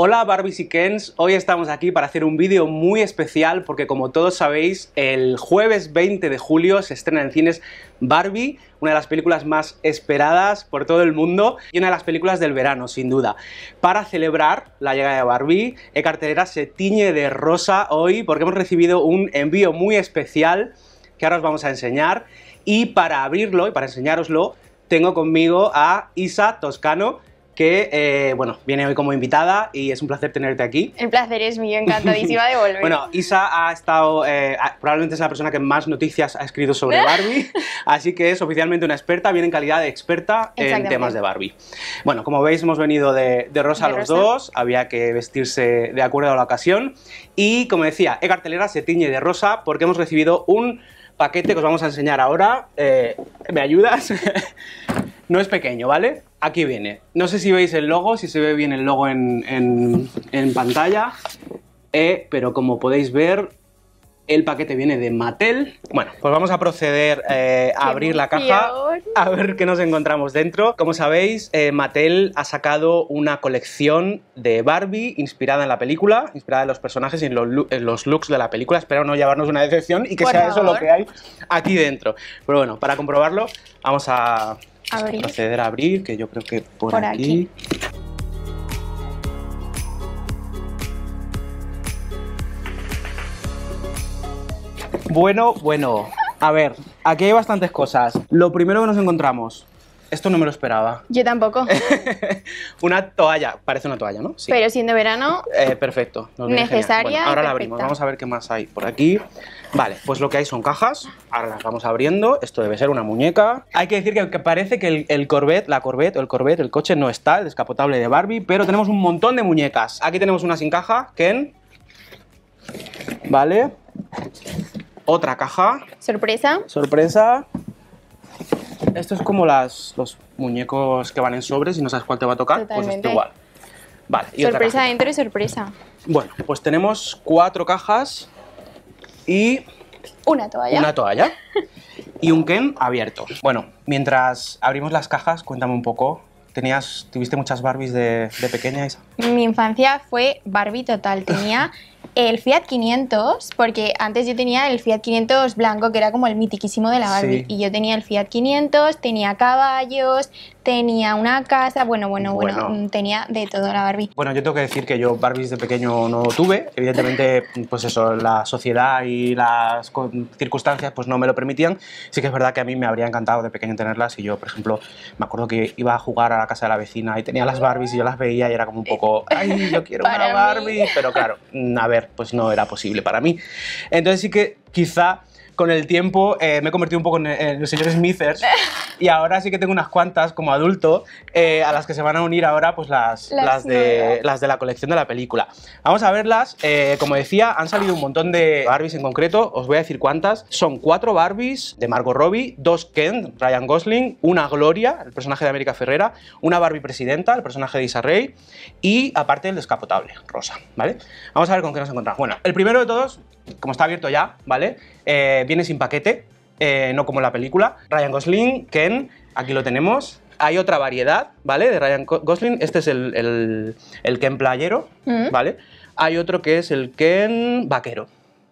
Hola Barbies y Kens, hoy estamos aquí para hacer un vídeo muy especial porque como todos sabéis, el jueves 20 de julio se estrena en cines Barbie, una de las películas más esperadas por todo el mundo y una de las películas del verano, sin duda. Para celebrar la llegada de Barbie, E-Cartelera se tiñe de rosa hoy porque hemos recibido un envío muy especial que ahora os vamos a enseñar y para abrirlo y para enseñároslo tengo conmigo a Isa Toscano, que, eh, bueno, viene hoy como invitada y es un placer tenerte aquí. El placer es mío, encantadísima de volver. bueno, Isa ha estado, eh, probablemente es la persona que más noticias ha escrito sobre Barbie, así que es oficialmente una experta, viene en calidad de experta en temas de Barbie. Bueno, como veis hemos venido de, rosa los dos, había que vestirse de acuerdo a la ocasión y, como decía, E-Cartelera se tiñe de rosa porque hemos recibido un paquete que os vamos a enseñar ahora, eh, ¿me ayudas? no es pequeño, ¿vale? Aquí viene. No sé si veis el logo, si se ve bien el logo en, pantalla, eh, pero como podéis ver, el paquete viene de Mattel. Bueno, pues vamos a proceder eh, a abrir la caja, a ver qué nos encontramos dentro. Como sabéis, eh, Mattel ha sacado una colección de Barbie inspirada en la película, inspirada en los personajes y en los, looks de la película. Espero no llevarnos una decepción y que sea eso lo que hay aquí dentro. Pero bueno, para comprobarlo, vamos a proceder a abrir, que yo creo que por, aquí. Bueno, bueno. A ver, aquí hay bastantes cosas. Lo primero que nos encontramos. Esto no me lo esperaba. Yo tampoco. una toalla. Parece una toalla, ¿no? Sí. Pero siendo verano. Eh, perfecto. Necesaria. ahora la abrimos. Vamos a ver qué más hay por aquí. Vale, pues lo que hay son cajas. Ahora las vamos abriendo. Esto debe ser una muñeca. Hay que decir que parece que el, el Corvette, la Corvette o el Corvette, el coche no está, el descapotable de Barbie, pero tenemos un montón de muñecas. Aquí tenemos una sin caja, Ken. Vale. Otra caja. Sorpresa. Sorpresa. Esto es como las, los muñecos que van en sobres y no sabes cuál te va a tocar. Pues igual. Vale. sorpresa dentro y sorpresa. Bueno, pues tenemos cuatro cajas y... Una toalla. Una toalla. y un Ken abierto. Bueno, mientras abrimos las cajas, cuéntame un poco Tenías, ¿Tuviste muchas Barbies de, de, pequeña, Isa? Mi infancia fue Barbie total. Tenía el Fiat 500, porque antes yo tenía el Fiat 500 blanco, que era como el mitiquísimo de la Barbie, y yo tenía el Fiat 500, tenía caballos, tenía una casa, bueno, bueno, bueno, mm, tenía de todo la Barbie. Bueno, yo tengo que decir que yo Barbies de pequeño no tuve, evidentemente, pues eso, la sociedad y las circunstancias pues no me lo permitían, sí que es verdad que a mí me habría encantado de pequeño tenerlas y yo, por ejemplo, me acuerdo que iba a jugar a la casa de la vecina y tenía las Barbies y yo las veía y era como un poco, ay, yo quiero una Barbie, pero claro, mm, a ver, pues no era posible para mí. Entonces sí que quizá con el tiempo eh, me he convertido un poco en, los señores Smithers y ahora sí que tengo unas cuantas como adulto eh, a las que se van a unir ahora pues las, de, las de la colección de la película. Vamos a verlas. Eh, como decía, han salido un montón de Barbies en concreto. Os voy a decir cuántas. Son cuatro Barbies de Margot Robbie, dos Ken, Ryan Gosling, una Gloria, el personaje de América Ferrera, una Barbie presidenta, el personaje de Isa y aparte el descapotable, Rosa. ¿vale? Vamos a ver con qué nos encontramos. Bueno, el primero de todos como está abierto ya, ¿vale? Eh, viene sin paquete, eh, no como la película. Ryan Gosling, Ken, aquí lo tenemos. Hay otra variedad, ¿vale? De Ryan Gosling. Este es el, Ken playero, mm. ¿vale? Hay otro que es el Ken vaquero,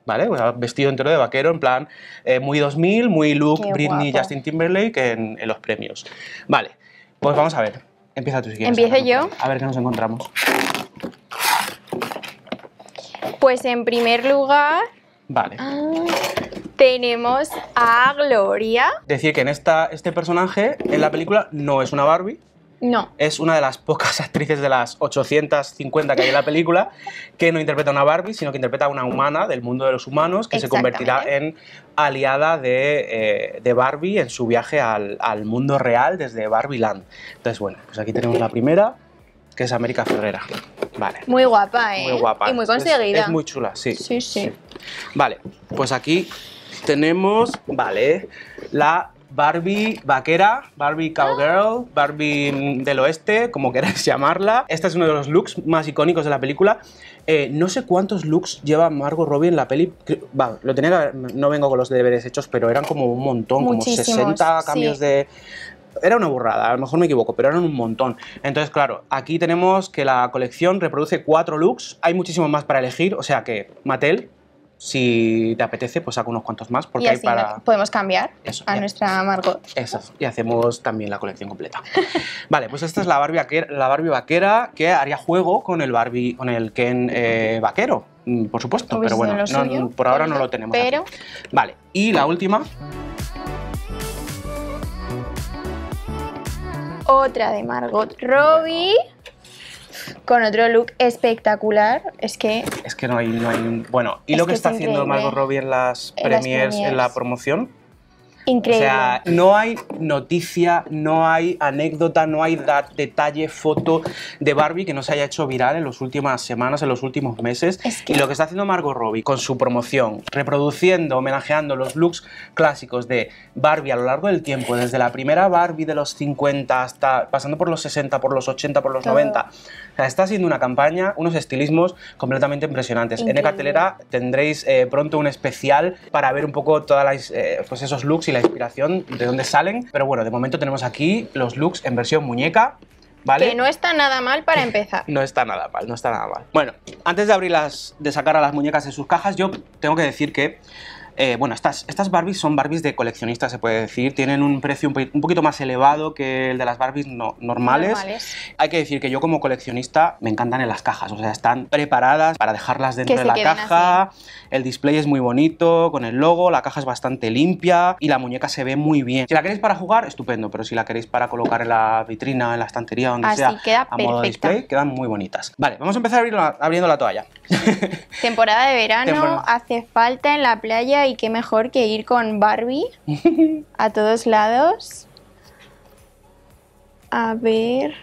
¿vale? vestido entero de vaquero, en plan eh, muy 2000, muy look Britney, Justin Timberlake en, en, los premios. Vale, pues vamos a ver. Empieza tú si quieres. Empiezo yo. A ver qué nos encontramos. Pues en primer lugar... Vale. Ah, tenemos a Gloria. Decir que en esta, este personaje, en la película, no es una Barbie. No. Es una de las pocas actrices de las 850 que hay en la película que no interpreta una Barbie, sino que interpreta a una humana del mundo de los humanos que se convertirá en aliada eh, de, Barbie en su viaje al, al, mundo real desde Barbie Land. Entonces, bueno, pues aquí tenemos la primera que es América Ferrera. Vale. Muy guapa, ¿eh? Muy guapa. Y muy conseguida. Es, muy chula, sí. Sí, sí. Vale, pues aquí tenemos, vale, la Barbie vaquera, Barbie cowgirl, Barbie del oeste, como queráis llamarla. Este es uno de los looks más icónicos de la película. Eh, no sé cuántos looks lleva Margot Robbie en la peli. Va, lo tenía que haber, no vengo con los deberes hechos, pero eran como un montón, como 60 cambios de, era una burrada, a lo mejor me equivoco, pero eran un montón. Entonces, claro, aquí tenemos que la colección reproduce cuatro looks. Hay muchísimos más para elegir, o sea que Mattel, si te apetece, pues saca unos cuantos más porque y hay para... podemos cambiar a nuestra Margot. Eso, y hacemos también la colección completa. vale, pues esta es la Barbie, vaquera, la Barbie vaquera que haría juego con el Barbie, con el Ken eh, vaquero, mm, por supuesto, pero bueno, por ahora no pues lo tenemos. Pero... Vale, y la última... otra de Margot Robbie. Con otro look espectacular, es que... Es que no hay... No bueno, ¿y lo que, está haciendo Margot Robbie en las, las premiers, en la promoción? Increíble. O sea, no hay noticia, no hay anécdota, no hay detalle, foto de Barbie que no se haya hecho viral en las últimas semanas, en los últimos meses. Y lo que está haciendo Margot Robbie con su promoción, reproduciendo, homenajeando los looks clásicos de Barbie a lo largo del tiempo, desde la primera Barbie de los 50 hasta pasando por los 60, por los 80, por los 90. está haciendo una campaña, unos estilismos completamente impresionantes. En el cartelera tendréis eh, pronto un especial para ver un poco todos las, eh, pues esos looks y inspiración, de dónde salen. Pero bueno, de momento tenemos aquí los looks en versión muñeca. ¿Vale? Que no está nada mal para empezar. no está nada mal, no está nada mal. Bueno, antes de abrirlas, de sacar a las muñecas de sus cajas, yo tengo que decir que eh, bueno, estas, estas Barbies son Barbies de coleccionistas, se puede decir. Tienen un precio un, poquito más elevado que el de las Barbies normales. Hay que decir que yo como coleccionista me encantan en las cajas, o sea, están preparadas para dejarlas dentro de la caja. El display es muy bonito, con el logo, la caja es bastante limpia y la muñeca se ve muy bien. Si la queréis para jugar, estupendo, pero si la queréis para colocar en la vitrina, en la estantería, donde así sea, queda a modo display, quedan muy bonitas. Vale, vamos a empezar abriendo la, toalla. Temporada de verano, hace falta en la playa y qué mejor que ir con Barbie a todos lados. A ver.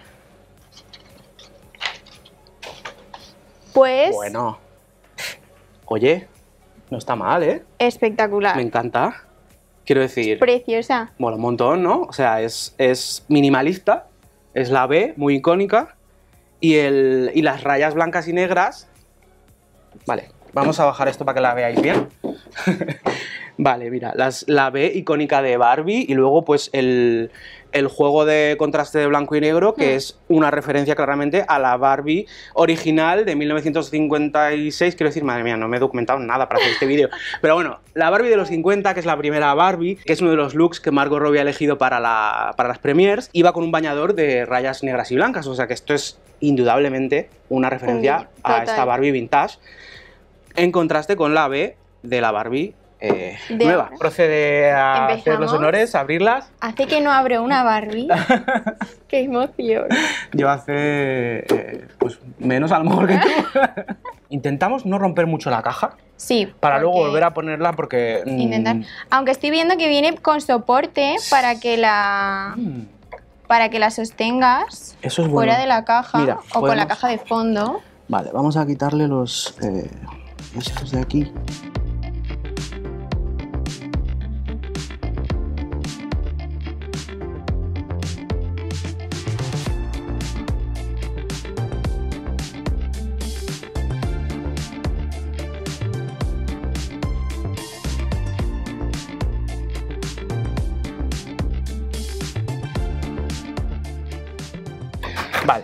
Pues. Bueno. Oye, no está mal, ¿eh? Espectacular. Me encanta. Quiero decir. Preciosa. bueno un montón, ¿no? O sea, es, minimalista. Es la B, muy icónica. Y, el, y las rayas blancas y negras. Vale, vamos a bajar esto para que la veáis bien. vale, mira, la B icónica de Barbie y luego pues el, juego de contraste de blanco y negro, que hmm. es una referencia claramente a la Barbie original de 1956. Quiero decir, madre mía, no me he documentado nada para hacer este vídeo. Pero bueno, la Barbie de los 50, que es la primera Barbie, que es uno de los looks que Margot Robbie ha elegido para, para las premiers, iba con un bañador de rayas negras y blancas. O sea que esto es indudablemente una referencia a esta Barbie vintage. En contraste con la B, de la Barbie eh, nueva. Procede a hacer los honores, abrirlas. Hace que no abro una Barbie. ¡Qué emoción! Yo hace. Eh, pues menos a lo mejor que tú. Intentamos no romper mucho la caja. Sí. Para luego volver a ponerla porque. Mm, intentar. Aunque estoy viendo que viene con soporte para que la. Mm. Para que la sostengas fuera de la caja o con la caja de fondo. Vale, vamos a quitarle los. Eh, estos de aquí.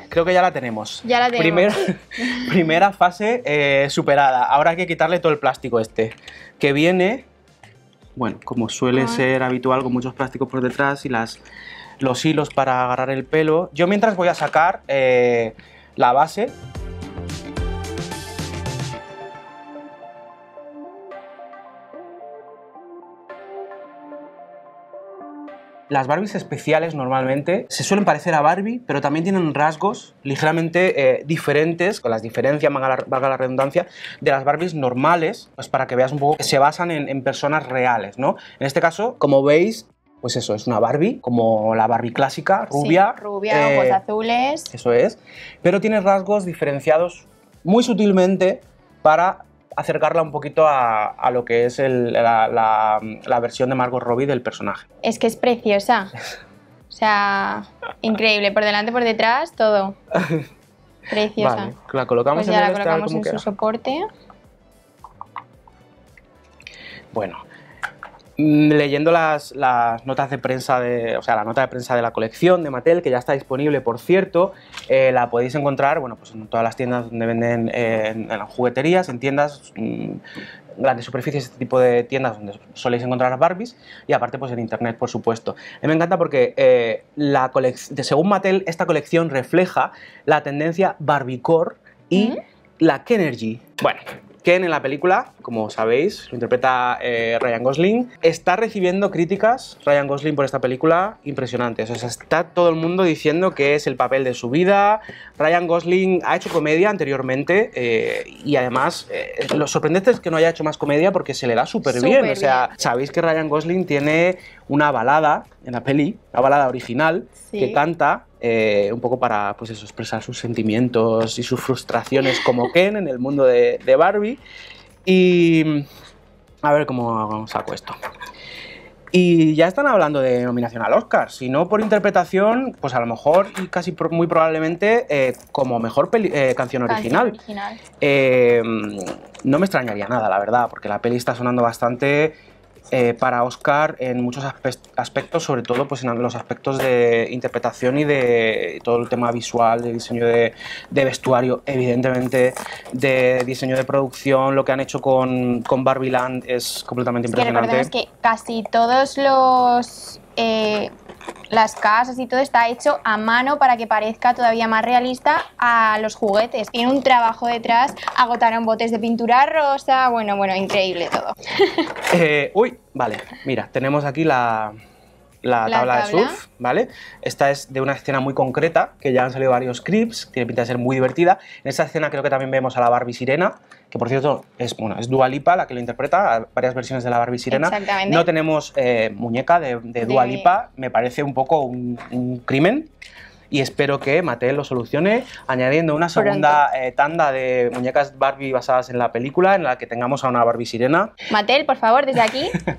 Creo que ya la tenemos. Ya la Primera, primera fase eh, superada. Ahora hay que quitarle todo el plástico este. Que viene, bueno, como suele ah. ser habitual con muchos plásticos por detrás y las, los hilos para agarrar el pelo. Yo mientras voy a sacar eh, la base Las Barbies especiales normalmente se suelen parecer a Barbie, pero también tienen rasgos ligeramente eh, diferentes, con las diferencias, valga la, redundancia, de las Barbies normales, pues para que veas un poco que se basan en, personas reales, ¿no? En este caso, como veis, pues eso, es una Barbie, como la Barbie clásica, rubia. rubia, eh, ojos azules. Eso es. Pero tiene rasgos diferenciados muy sutilmente para acercarla un poquito a, lo que es la, la, versión de Margot Robbie del personaje. Es que es preciosa. O sea, increíble. Por delante, por detrás, todo. Preciosa. la colocamos pues la colocamos en su soporte. Bueno, Mm, leyendo las, notas de prensa de, o sea, la nota de prensa de la colección de Mattel, que ya está disponible, por cierto, eh, la podéis encontrar, bueno, pues en todas las tiendas donde venden, eh, en, jugueterías, en tiendas, mm, grandes superficies, este tipo de tiendas donde soléis encontrar Barbies, y aparte, pues en internet, por supuesto. me encanta porque, eh, según Mattel, esta colección refleja la tendencia Barbicore y la Kenergy. Bueno, Ken en la película, como sabéis, lo interpreta eh, Ryan Gosling, está recibiendo críticas, Ryan Gosling, por esta película, impresionante. O sea, está todo el mundo diciendo que es el papel de su vida. Ryan Gosling ha hecho comedia anteriormente eh, y además eh, lo sorprendente es que no haya hecho más comedia porque se le da súper bien. O sea, sabéis que Ryan Gosling tiene una balada en la peli, la balada original, que canta eh, un poco para pues expresar sus sentimientos y sus frustraciones como Ken en el mundo de, Barbie. Y mm, a ver cómo saco esto. Y ya están hablando de nominación al Oscar. Si no por interpretación, pues a lo mejor y casi muy probablemente eh, como mejor eh, canción, original. Mm, no me extrañaría nada, la verdad, porque la peli está sonando bastante eh, para Oscar en muchos aspectos, sobre todo pues, en los aspectos de interpretación y de todo el tema visual, de diseño de, vestuario, evidentemente de diseño de producción, lo que han hecho con, con Barbie Land es completamente impresionante. Que que casi todos los... Eh, las casas y todo está hecho a mano para que parezca todavía más realista a los juguetes. Tiene un trabajo detrás, agotaron botes de pintura rosa, bueno, bueno, increíble todo. Eh, uy, vale, mira, tenemos aquí la, la, tabla, de surf, ¿vale? Esta es de una escena muy concreta, que ya han salido varios clips, tiene pinta de ser muy divertida. En esta escena creo que también vemos a la Barbie Sirena, que por cierto es, una es Dua la que lo interpreta, varias versiones de la Barbie Sirena. No tenemos eh, muñeca de, de me parece un poco un, crimen y espero que Mattel lo solucione añadiendo una segunda eh, tanda de muñecas Barbie basadas en la película en la que tengamos a una Barbie sirena. Mattel, por favor, desde aquí.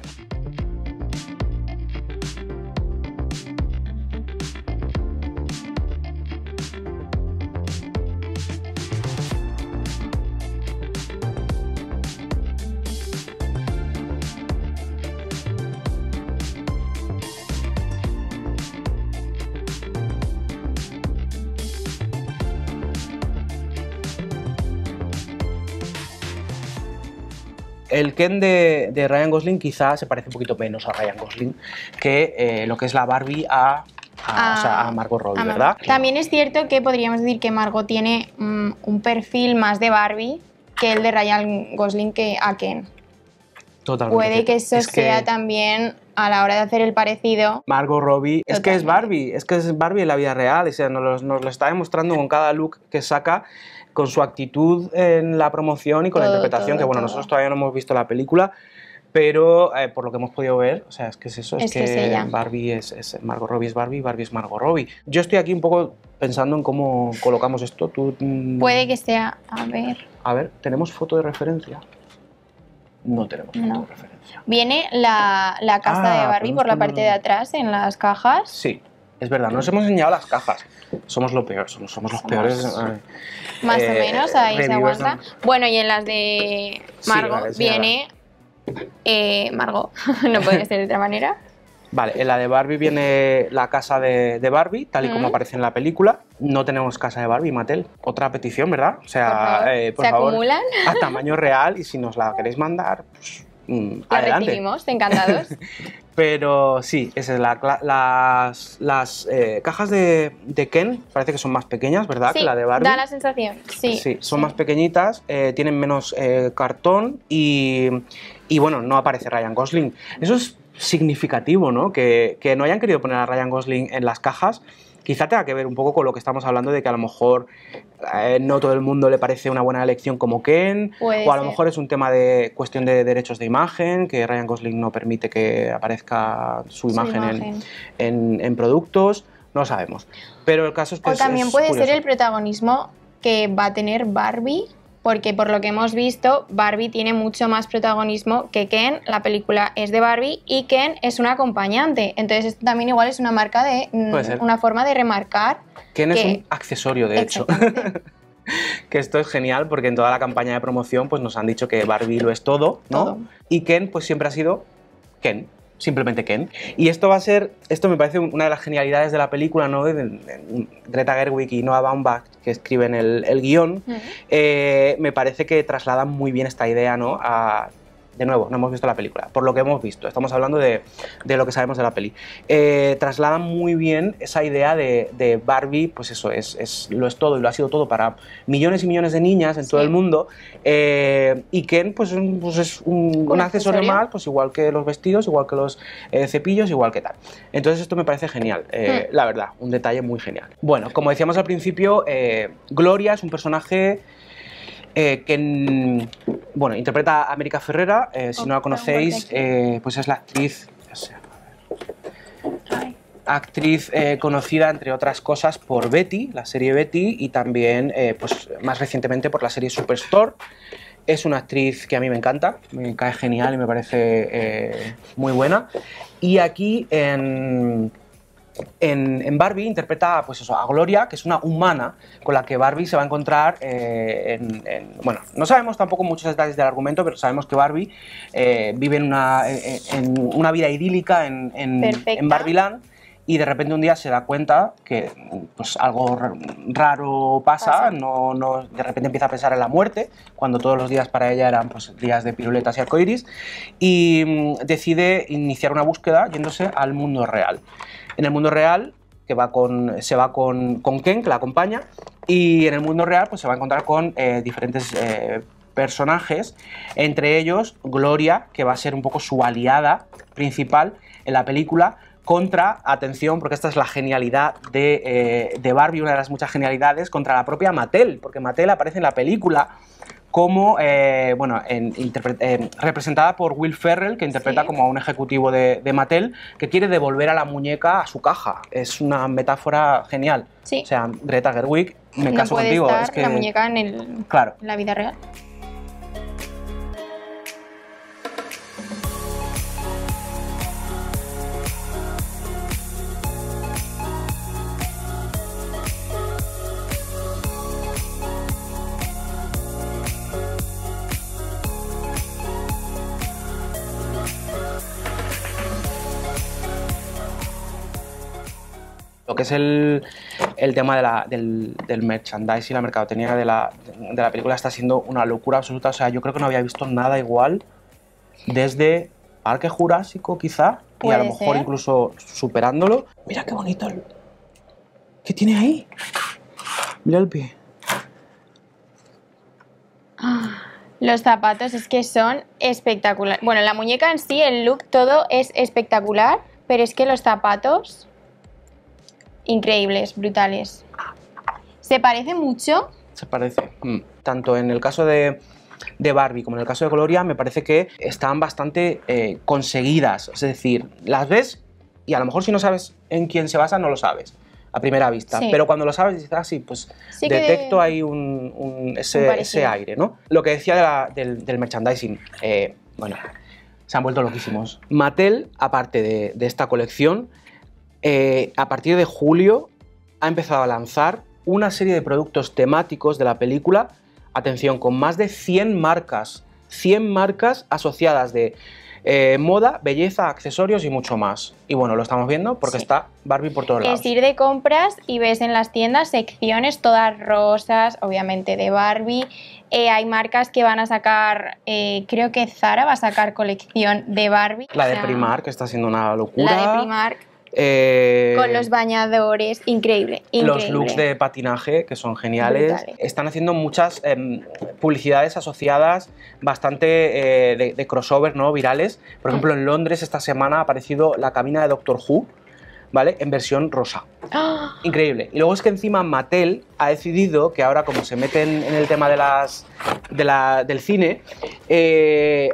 el Ken de, Ryan Gosling quizás se parece un poquito menos a Ryan Gosling que eh, lo que es la Barbie a a, ah, Margot Robbie, ¿verdad? También es cierto que podríamos decir que Margot tiene mm, un perfil más de Barbie que el de Ryan Gosling que a Ken. Puede que eso sea también a la hora de hacer el parecido. Margot Robbie, es que es Barbie, es que es Barbie en la vida real, o sea, nos, nos lo está demostrando con cada look que saca con su actitud en la promoción y con la interpretación, que bueno, nosotros todavía no hemos visto la película, pero eh, por lo que hemos podido ver, o sea, es que es eso, es, que, Barbie es, es, Margot Robbie es Barbie, Barbie es Margot Robbie. Yo estoy aquí un poco pensando en cómo colocamos esto. Mm, Puede que sea, a ver. A ver, tenemos foto de referencia. No tenemos ninguna referencia. ¿Viene la, la casa de ah, Barbie por la parte de atrás en las cajas? Sí, es verdad, nos hemos enseñado las cajas. Somos lo peor, somos, los peores. más o eh, menos, ahí se aguanta. Bueno, y en las de Margo viene. Eh, no puede ser de otra manera. Vale, en la de Barbie viene la casa de, de Barbie, tal y como aparece en la película. No tenemos casa de Barbie, Mattel. Otra petición, ¿verdad? O sea, por, eh, ¿Se acumulan? a tamaño real y si nos la queréis mandar, pues mm, la recibimos, encantados. Pero sí, esa es la, las, eh, cajas de, Ken, parece que son más pequeñas, ¿verdad? que la de Barbie. Da la sensación, sí. Sí, son más pequeñitas, eh, tienen menos eh, cartón y, y, bueno, no aparece Ryan Gosling. Eso es significativo, ¿no? Que, no hayan querido poner a Ryan Gosling en las cajas quizá tenga que ver un poco con lo que estamos hablando de que a lo mejor eh, no todo el mundo le parece una buena elección como Ken, o a lo mejor es un tema de cuestión de derechos de imagen, que Ryan Gosling no permite que aparezca su, imagen, En, en, productos, no sabemos. Pero el caso es que... O también puede ser el protagonismo que va a tener Barbie porque por lo que hemos visto, Barbie tiene mucho más protagonismo que Ken, la película es de Barbie y Ken es un acompañante. Entonces esto también igual es una marca de mm, una forma de remarcar Ken que... es un accesorio de hecho. que esto es genial porque en toda la campaña de promoción pues nos han dicho que Barbie lo es todo, ¿no? Y Ken pues siempre ha sido Ken simplemente Ken. Y esto va a ser, esto me parece una de las genialidades de la película, ¿no? De, Greta Gerwig y Noah Baumbach, que escriben el, guión, eh, me parece que trasladan muy bien esta idea, ¿no? A, de nuevo, no hemos visto la película, por lo que hemos visto, estamos hablando de, lo que sabemos de la peli. Eh, traslada muy bien esa idea de, Barbie, pues eso, es, lo es todo y lo ha sido todo para millones y millones de niñas en todo el mundo. Eh, y Ken, pues, pues es un, accesorio más, pues igual que los vestidos, igual que los eh, cepillos, igual que tal. Entonces esto me parece genial, hmm. la verdad, un detalle muy genial. Bueno, como decíamos al principio, Gloria es un personaje eh, que bueno, interpreta a América Ferrera, eh, si no la conocéis, eh, pues es la actriz, actriz conocida entre otras cosas por Betty, la serie Betty, y también pues, más recientemente por la serie Superstore. Es una actriz que a mí me encanta, me cae genial y me parece muy buena. Y aquí en, en, Barbie interpreta pues eso, a Gloria, que es una humana con la que Barbie se va a encontrar eh, Bueno, no sabemos tampoco muchos detalles del argumento, pero sabemos que Barbie eh, vive eh, en una, vida idílica en, en, Barbiland y de repente un día se da cuenta que pues, algo raro pasa, de repente empieza a pensar en la muerte, cuando todos los días para ella eran pues, días de piruletas y arcoiris, y mm, decide iniciar una búsqueda yéndose al mundo real. En el mundo real, que va con, se va con, con Ken, que la acompaña, y en el mundo real pues, se va a encontrar con eh, diferentes eh, personajes, entre ellos Gloria, que va a ser un poco su aliada principal en la película, contra, atención, porque esta es la genialidad de, eh, de Barbie, una de las muchas genialidades, contra la propia Mattel, porque Mattel aparece en la película como, eh, bueno, en, representada por Will Ferrell, que interpreta como a un ejecutivo de, Mattel, que quiere devolver a la muñeca a su caja. Es una metáfora genial. O sea, Greta Gerwig, me caso contigo. es que, la muñeca en la vida real. que es el, tema del, del, y la mercadotecnia de la, película está siendo una locura absoluta. O sea, yo creo que no había visto nada igual desde Arque Jurásico, quizá, y a lo mejor incluso superándolo. Mira qué bonito. ¿Qué tiene ahí? Mira el pie. Los zapatos es que son espectaculares. Bueno, la muñeca en sí, el look, todo es espectacular, pero es que los zapatos increíbles, brutales. ¿Se parece mucho? Se parece. Mm. Tanto en el caso de, Barbie como en el caso de Gloria, me parece que están bastante eh, conseguidas. Es decir, las ves y a lo mejor si no sabes en quién se basa, no lo sabes a primera vista. Pero cuando lo sabes, dices, ah, sí, pues detecto ahí un, ese, aire, ¿no? Lo que decía del, merchandising, eh, bueno, se han vuelto loquísimos. Mattel, aparte de esta colección, eh, a partir de julio ha empezado a lanzar una serie de productos temáticos de la película, atención, con más de 100 marcas, 100 marcas asociadas de eh, moda, belleza, accesorios y mucho más. Y bueno, lo estamos viendo porque está Barbie por todos lados. Es ir de compras y ves en las tiendas secciones todas rosas, obviamente de Barbie. Eh, hay marcas que van a sacar, creo que Zara va a sacar colección de Barbie. La de Primark, que está siendo una locura. La de Primark. Eh, Con los bañadores, increíble, Los looks de patinaje, que son geniales. Están haciendo muchas em, publicidades asociadas, bastante eh, de, crossovers, crossover, ¿no? Virales. Por mm. ejemplo, en Londres esta semana ha aparecido la cabina de Doctor Who, ¿vale? En versión rosa. ¡Ah! Increíble. Y luego es que encima Mattel ha decidido que ahora, como se meten en el tema de las, del cine, eh,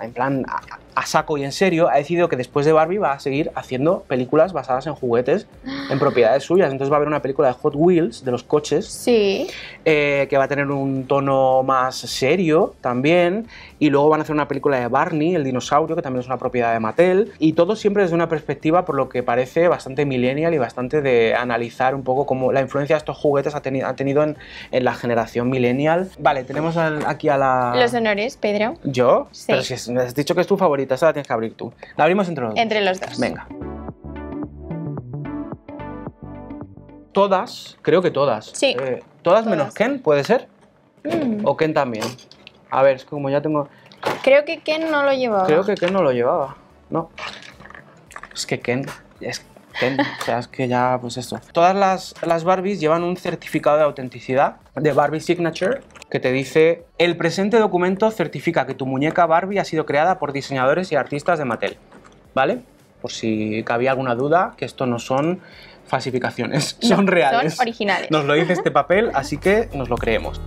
en plan a, saco y en serio, ha decidido que después de Barbie va a seguir haciendo películas basadas en juguetes, en propiedades suyas. Entonces va a haber una película de Hot Wheels, de los coches, eh, que va a tener un tono más serio también. Y luego van a hacer una película de Barney, el dinosaurio, que también es una propiedad de Mattel. Y todo siempre desde una perspectiva, por lo que parece, bastante millennial y bastante de analizar un poco cómo la influencia de estos juguetes ha, tenido en, la generación millennial. Vale, tenemos aquí a la... Los honores, Pedro. ¿Yo? Pero si me has dicho que es tu favorita, esa la tienes que abrir tú. La abrimos entre los dos. Entre los dos. Venga. Todas, creo que todas. Sí. Eh, todas, menos Ken, ¿puede ser? Mm. ¿O Ken también? A ver, es como ya tengo... Creo que Ken no lo llevaba. Creo que Ken no lo llevaba. No. Es que Ken... Es o sea, es que ya, pues esto. Todas las, Barbies llevan un certificado de autenticidad de Barbie Signature que te dice el presente documento certifica que tu muñeca Barbie ha sido creada por diseñadores y artistas de Mattel. ¿Vale? Por si cabía alguna duda, que esto no son falsificaciones, son reales. Son originales. Nos lo dice este papel, así que nos lo creemos.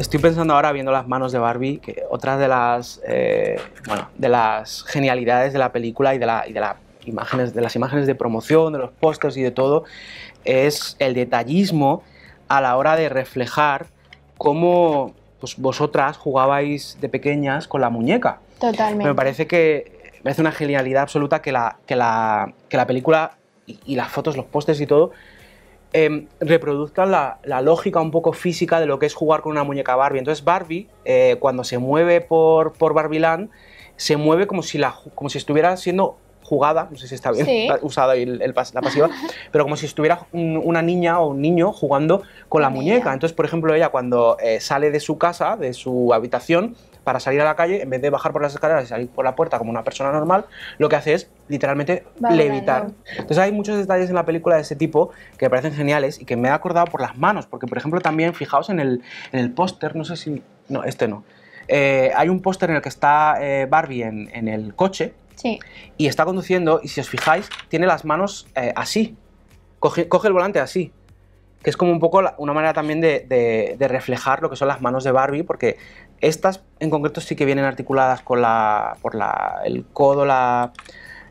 Estoy pensando ahora viendo las manos de Barbie, que otra de las, eh, bueno, de las genialidades de la película y de, la, de, imágenes, de las imágenes de promoción, de los pósters y de todo, es el detallismo a la hora de reflejar cómo pues, vosotras jugabais de pequeñas con la muñeca. Totalmente. Me parece que una genialidad absoluta que la, que la, la película y, y las fotos, los pósters y todo eh, em, reproduzcan la, lógica un poco física de lo que es jugar con una muñeca Barbie. Entonces Barbie, eh, cuando se mueve por, por Barbie se mueve como si, como si estuviera siendo jugada, no sé si está bien usada la pasiva, pero como si estuviera una niña o un niño jugando con la, muñeca. Entonces, por ejemplo, ella cuando eh, sale de su casa, de su habitación, para salir a la calle, en vez de bajar por las escaleras y salir por la puerta como una persona normal, lo que hace es literalmente levitar. Entonces hay muchos detalles en la película de ese tipo que me parecen geniales y que me he acordado por las manos, porque por ejemplo también fijaos en el, en el póster, no sé si... No, este no. Eh, hay un póster en el que está eh, Barbie en, el coche y está conduciendo y si os fijáis tiene las manos eh, así, coge, el volante así que es como un poco una manera también de, reflejar lo que son las manos de Barbie, porque estas en concreto sí que vienen articuladas con la, por la, el codo, la,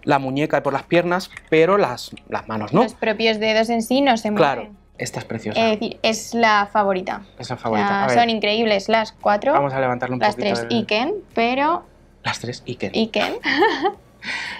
la muñeca y por las piernas, pero las, las manos no. Los propios dedos en sí no se mueven. Claro, esta es preciosa. Es decir, es la favorita. Es la favorita. son increíbles las cuatro. Vamos a levantarlo un las poquito. Las tres Iken, pero... Las tres Iken. Iken.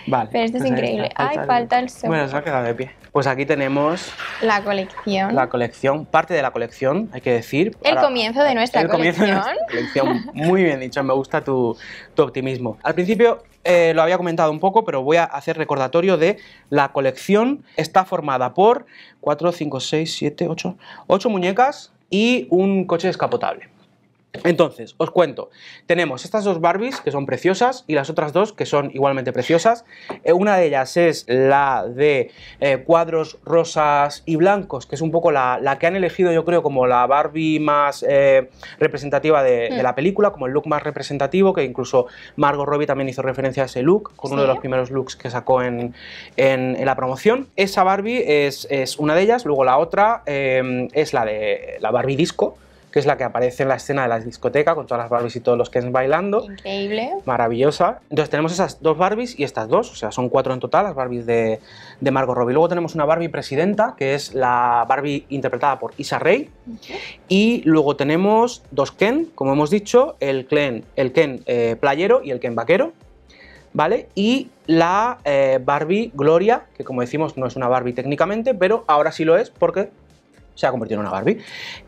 Vale. Pero esto es pues increíble. Ay, falta, el sol. Bueno, se ha quedado de pie. Pues aquí tenemos... La colección. La colección, parte de la colección, hay que decir. El comienzo de nuestra el colección. Comienzo Muy bien dicho, me gusta tu, optimismo. Al principio eh, lo había comentado un poco, pero voy a hacer recordatorio de la colección. Está formada por 4, 5, 6, 7, 8, 8 muñecas y un coche descapotable. Entonces, os cuento, tenemos estas dos Barbies que son preciosas y las otras dos que son igualmente preciosas. Eh, una de ellas es la de eh, cuadros rosas y blancos, que es un poco la, que han elegido yo creo como la Barbie más eh, representativa de, la mm. película, como el look más representativo, que incluso Margot Robbie también hizo referencia a ese look, con uno de los primeros looks que sacó en, la promoción. Esa Barbie es, una de ellas, luego la otra es la de la Barbie Disco, que es la que aparece en la escena de la discoteca con todas las Barbies y todos los Kens bailando. Increíble. Maravillosa. Entonces tenemos esas dos Barbies y estas dos, o sea, son cuatro en total las Barbies de, de Margot Robbie. Luego tenemos una Barbie presidenta, que es la Barbie interpretada por Isa Rey. Y luego tenemos dos Ken, como hemos dicho, el Ken, el Ken eh, playero y el Ken vaquero. ¿Vale? Y la eh, Barbie Gloria, que como decimos no es una Barbie técnicamente, pero ahora sí lo es porque se ha convertido en una Barbie.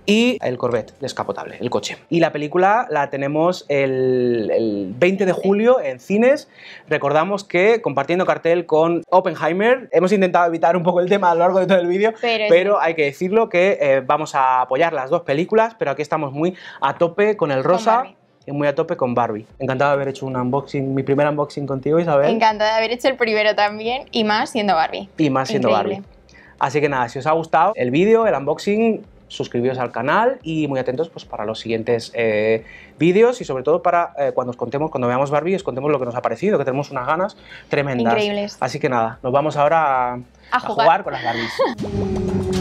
Y el Corvette descapotable, el coche. Y la película la tenemos el, 20 de julio en cines. Recordamos que compartiendo cartel con Oppenheimer, hemos intentado evitar un poco el tema a lo largo de todo el vídeo, pero, hay que decirlo que eh, vamos a apoyar las dos películas, pero aquí estamos muy a tope con el rosa. y muy a tope con Barbie. Encantado de haber hecho un unboxing, mi primer unboxing contigo, Isabel. Encantada de haber hecho el primero también y más siendo Barbie. Y más siendo Barbie. Así que nada, si os ha gustado el vídeo, el unboxing, suscribiros al canal y muy atentos pues, para los siguientes eh, vídeos y sobre todo para eh, cuando os contemos, cuando veamos Barbie, os contemos lo que nos ha parecido, que tenemos unas ganas tremendas. Increíbles. Así que nada, nos vamos ahora a, jugar con las Barbies.